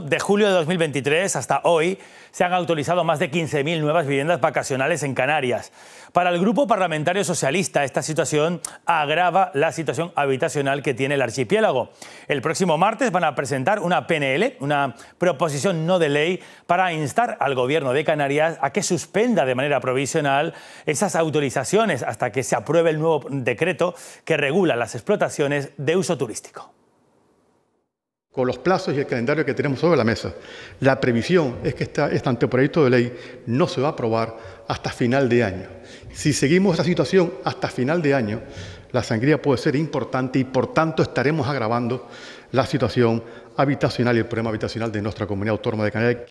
de julio de 2023 hasta hoy se han autorizado más de 15.000 nuevas viviendas vacacionales en Canarias. Para el Grupo Parlamentario Socialista, esta situación agrava la situación habitacional que tiene el archipiélago. El próximo martes van a presentar una PNL, una proposición no de ley, para instar al Gobierno de Canarias a que suspenda de manera provisional esas autorizaciones hasta que se apruebe el nuevo decreto que regula las explotaciones de uso turístico con los plazos y el calendario que tenemos sobre la mesa, la previsión es que este anteproyecto de ley no se va a aprobar hasta final de año. Si seguimos esta situación hasta final de año, la sangría puede ser importante y por tanto estaremos agravando la situación habitacional y el problema habitacional de nuestra comunidad autónoma de Canadá.